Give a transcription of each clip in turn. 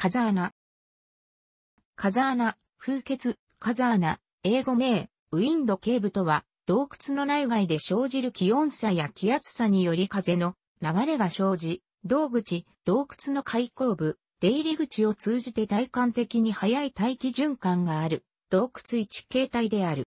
風穴。風穴、風穴、風穴、英語名、ウィンドケーブとは、洞窟の内外で生じる気温差や気圧差により風の流れが生じ、洞口、洞窟の開口部、出入り口を通じて体感的に早い大気循環がある、洞窟一形態である。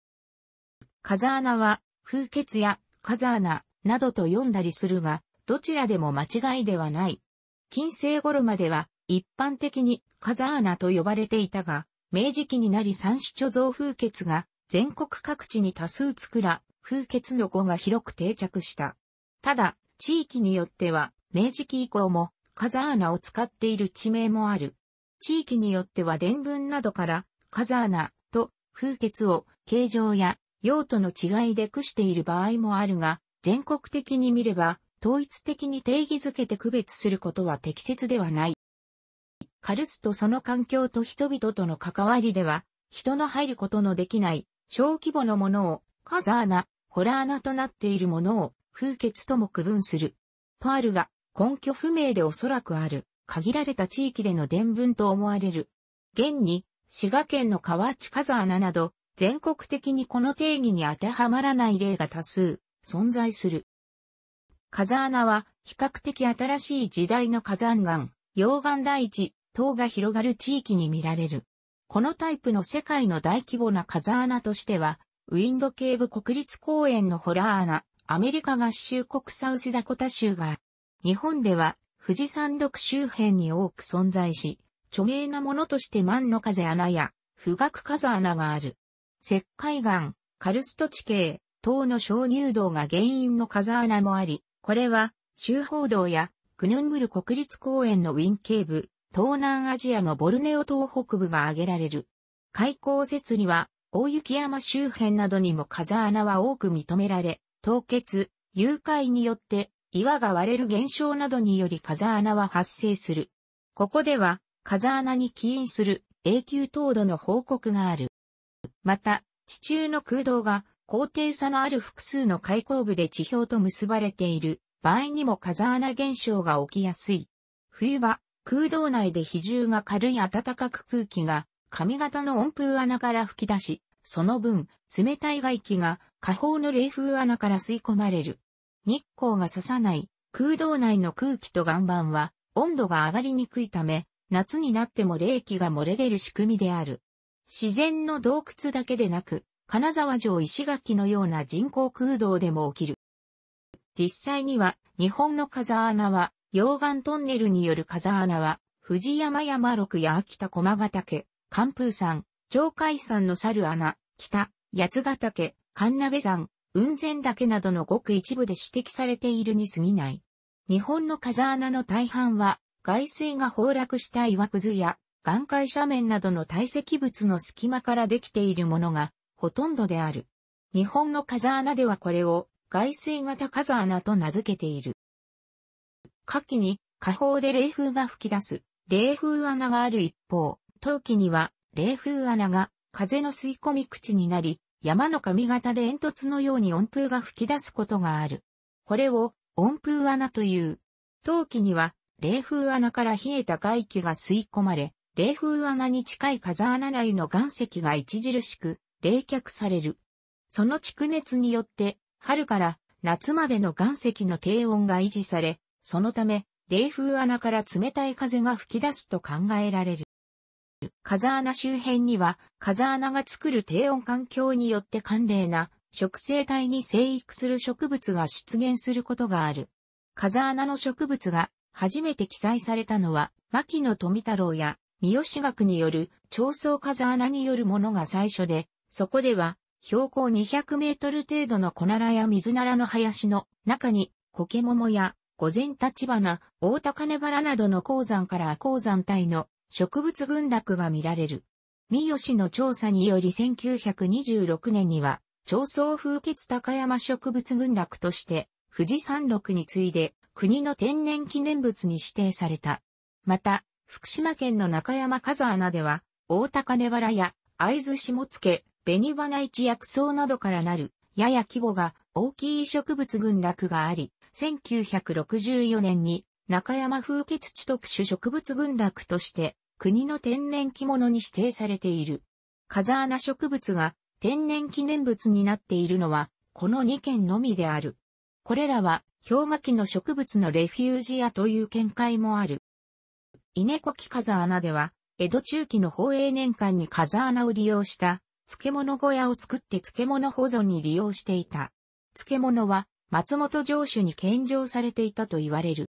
風穴は、風穴や風穴などと読んだりするが、どちらでも間違いではない。近世頃までは、一般的にカザーナと呼ばれていたが、明治期になり三種貯蔵風穴が全国各地に多数作ら、風穴の子が広く定着した。ただ、地域によっては、明治期以降もカザーナを使っている地名もある。地域によっては伝文などから、カザーナと風穴を形状や用途の違いで区している場合もあるが、全国的に見れば、統一的に定義づけて区別することは適切ではない。カルスとその環境と人々との関わりでは、人の入ることのできない小規模のものを、風穴、ホラ穴となっているものを、風穴とも区分する。とあるが、根拠不明でおそらくある、限られた地域での伝聞と思われる。現に、滋賀県の河内風穴など、全国的にこの定義に当てはまらない例が多数、存在する。風穴は、比較的新しい時代の火山岩、溶岩大地、塔が広がる地域に見られる。このタイプの世界の大規模な風穴としては、ウィンド警部国立公園のホラー穴、アメリカ合衆国サウスダコタ州が、日本では富士山麓周辺に多く存在し、著名なものとして万の風穴や、富岳風穴がある。石灰岩、カルスト地形、等の鍾乳洞が原因の風穴もあり、これは、周報道や、クヌンブル国立公園のウィンケーブ、東南アジアのボルネオ島北部が挙げられる。開港説には、大雪山周辺などにも風穴は多く認められ、凍結、誘拐によって岩が割れる現象などにより風穴は発生する。ここでは、風穴に起因する永久凍土の報告がある。また、地中の空洞が高低差のある複数の開口部で地表と結ばれている場合にも風穴現象が起きやすい。冬場、空洞内で比重が軽い暖かく空気が、髪型の温風穴から吹き出し、その分、冷たい外気が下方の冷風穴から吸い込まれる。日光が差さない空洞内の空気と岩盤は温度が上がりにくいため、夏になっても冷気が漏れ出る仕組みである。自然の洞窟だけでなく、金沢城石垣のような人工空洞でも起きる。実際には日本の風穴は溶岩トンネルによる風穴は、富士山山六や秋田駒ヶ岳、寒風山、鳥海山の猿穴、北、八ヶ岳、神鍋山、雲仙岳などのごく一部で指摘されているに過ぎない。日本の風穴の大半は、外水が崩落した岩くずや、岩海斜面などの堆積物の隙間からできているものが、ほとんどである。日本の風穴ではこれを、外水型風穴と名付けている。夏季に下方で冷風が吹き出す冷風穴がある一方、冬季には冷風穴が風の吸い込み口になり、山の髪型で煙突のように温風が吹き出すことがある。これを温風穴という。冬季には冷風穴から冷えた外気が吸い込まれ、冷風穴に近い風穴内の岩石が著しく冷却される。その蓄熱によって、春から夏までの岩石の低温が維持され、そのため、冷風穴から冷たい風が吹き出すと考えられる。風穴周辺には、風穴が作る低温環境によって寒冷な植生体に生育する植物が出現することがある。風穴の植物が初めて記載されたのは、牧野富太郎や三好学による長層風穴によるものが最初で、そこでは標高200メートル程度の小ならや水ならの林の中にコケモモや御前立花、大高根原などの鉱山から鉱山帯の植物群落が見られる。三好の調査により1926年には、長層風結高山植物群落として、富士山麓に次いで国の天然記念物に指定された。また、福島県の中山風穴では、大高根原や会津下野、紅花一薬草などからなる、やや規模が大きい植物群落があり、1964年に中山風穴地特殊植物群落として国の天然記物に指定されている。風穴植物が天然記念物になっているのはこの2件のみである。これらは氷河期の植物のレフュージアという見解もある。稲子木風穴では江戸中期の宝永年間に風穴を利用した漬物小屋を作って漬物保存に利用していた。漬物は松本城主に献上されていたと言われる。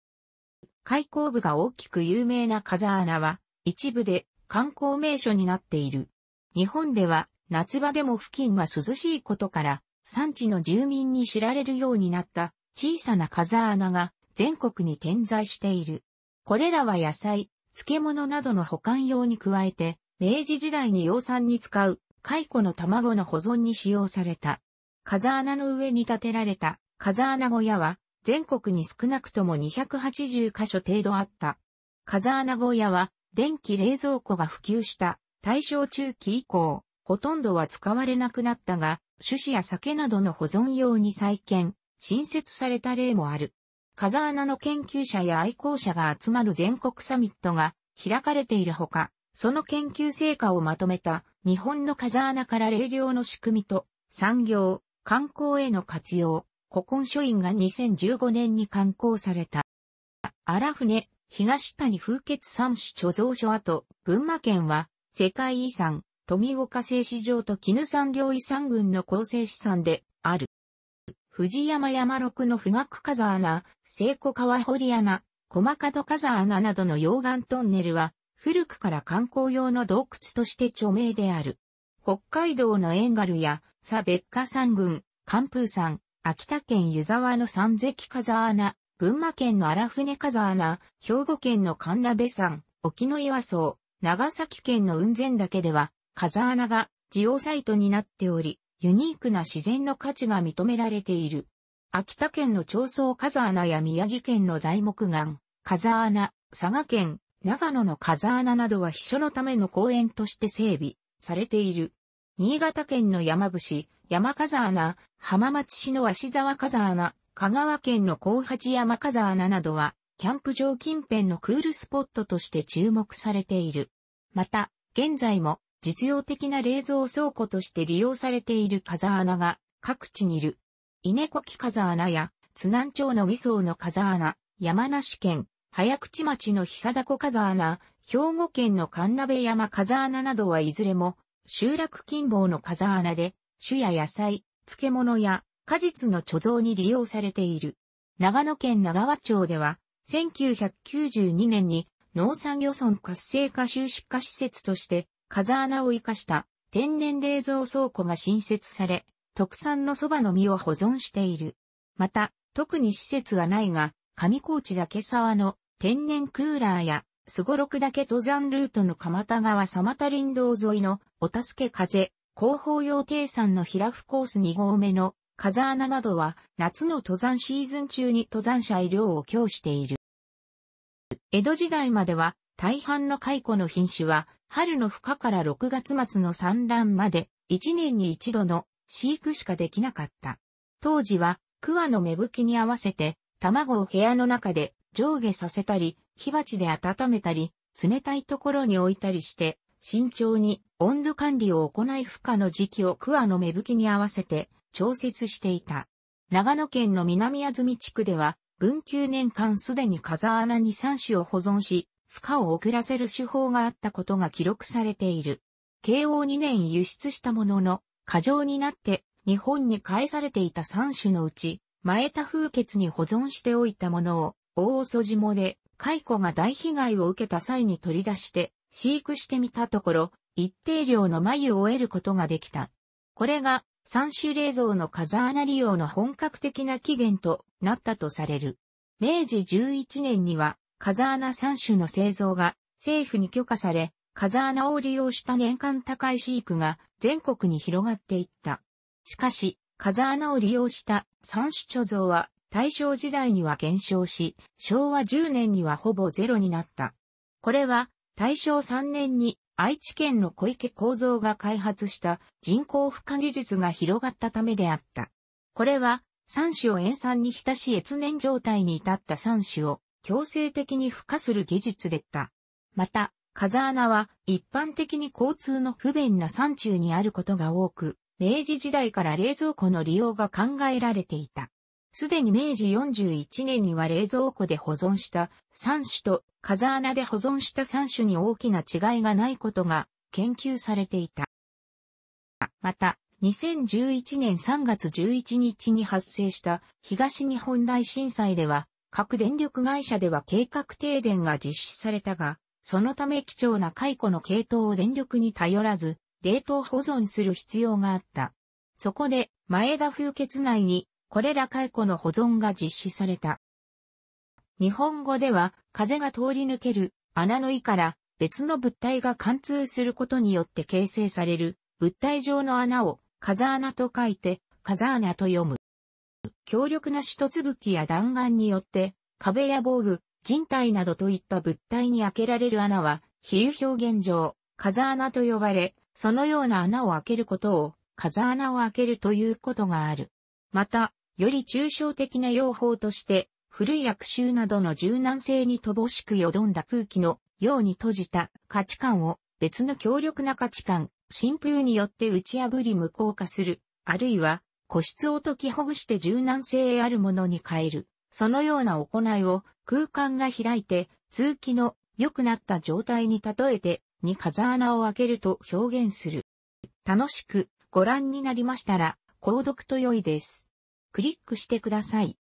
開口部が大きく有名な風穴は、一部で観光名所になっている。日本では、夏場でも付近は涼しいことから、産地の住民に知られるようになった小さな風穴が全国に点在している。これらは野菜、漬物などの保管用に加えて、明治時代に養蚕に使う、蚕の卵の保存に使用された。風穴の上に建てられた風穴小屋は、全国に少なくとも280箇所程度あった。風穴小屋は、電気冷蔵庫が普及した大正中期以降、ほとんどは使われなくなったが、種子や酒などの保存用に再建、新設された例もある。風穴の研究者や愛好者が集まる全国サミットが開かれているほか、その研究成果をまとめた日本の風穴から冷涼の仕組みと産業、観光への活用、古今書院が2015年に刊行された。荒船、東谷風穴三種貯蔵所跡、群馬県は、世界遺産、富岡製糸場と絹産業遺産群の構成資産で、ある。藤山山六の富岳風穴、聖子川堀穴、小門風穴などの溶岩トンネルは、古くから観光用の洞窟として著名である。北海道の遠軽や、佐別火山群、寒風山、秋田県湯沢の三関風穴、群馬県の荒船風穴、兵庫県の神鍋山、沖の岩層、長崎県の雲仙岳では、風穴がジオサイトになっており、ユニークな自然の価値が認められている。秋田県の長宗風穴や宮城県の材木岩、風穴、佐賀県、長野の風穴などは秘書のための公園として整備されている。新潟県の山伏、山風穴、浜松市の芦沢風穴、香川県の高八山風穴などは、キャンプ場近辺のクールスポットとして注目されている。また、現在も実用的な冷蔵倉庫として利用されている風穴が各地にいる。稲子木風穴や津南町の味噌の風穴、山梨県、早口町の久田子風穴、兵庫県の神鍋山風穴などはいずれも集落近傍の風穴で種や野菜、漬物や果実の貯蔵に利用されている。長野県長和町では、1992年に農産漁村活性化収縮化施設として、風穴を生かした天然冷蔵倉庫が新設され、特産の蕎麦の実を保存している。また、特に施設はないが、上高地岳沢の天然クーラーや、すごろく岳登山ルートの蒲田川様田林道沿いのお助け風広報用低山の平布コース2号目の風穴などは夏の登山シーズン中に登山者医療を供している。江戸時代までは大半の蚕の品種は春の孵化から6月末の産卵まで1年に一度の飼育しかできなかった。当時は桑の芽吹きに合わせて卵を部屋の中で上下させたり火鉢で温めたり冷たいところに置いたりして慎重に温度管理を行い負荷の時期を桑の芽吹きに合わせて調節していた。長野県の南安住地区では、文久年間すでに風穴に3種を保存し、負荷を遅らせる手法があったことが記録されている。慶応2年輸出したものの、過剰になって日本に返されていた3種のうち、前田風穴に保存しておいたものを、大遅もで、蚕が大被害を受けた際に取り出して、飼育してみたところ、一定量の眉を得ることができた。これが三種冷蔵の風穴利用の本格的な起源となったとされる。明治11年には風穴三種の製造が政府に許可され、風穴を利用した年間高い飼育が全国に広がっていった。しかし、風穴を利用した三種貯蔵は大正時代には減少し、昭和10年にはほぼゼロになった。これは大正3年に愛知県の小池構造が開発した人工孵化技術が広がったためであった。これは、酸子を塩酸に浸し越年状態に至った酸子を強制的に孵化する技術でった。また、風穴は一般的に交通の不便な山中にあることが多く、明治時代から冷蔵庫の利用が考えられていた。すでに明治41年には冷蔵庫で保存した3種と風穴で保存した3種に大きな違いがないことが研究されていた。また、2011年3月11日に発生した東日本大震災では、各電力会社では計画停電が実施されたが、そのため貴重な解雇の系統を電力に頼らず、冷凍保存する必要があった。そこで、前田風穴内にこれら解雇の保存が実施された。日本語では、風が通り抜ける穴の意から別の物体が貫通することによって形成される物体状の穴を風穴と書いて風穴と読む。強力な一つぶきや弾丸によって壁や防具、人体などといった物体に開けられる穴は比喩表現上風穴と呼ばれ、そのような穴を開けることを風穴を開けるということがある。また、より抽象的な用法として、古い悪臭などの柔軟性に乏しく淀んだ空気のように閉じた価値観を別の強力な価値観、新風によって打ち破り無効化する、あるいは個室を解きほぐして柔軟性あるものに変える。そのような行いを空間が開いて通気の良くなった状態に例えてに風穴を開けると表現する。楽しくご覧になりましたら、購読と良いです。クリックしてください。